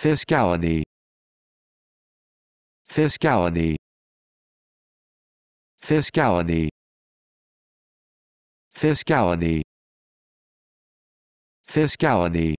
Fiscality. Fiscality. Fiscality. Fiscality. Fiscality.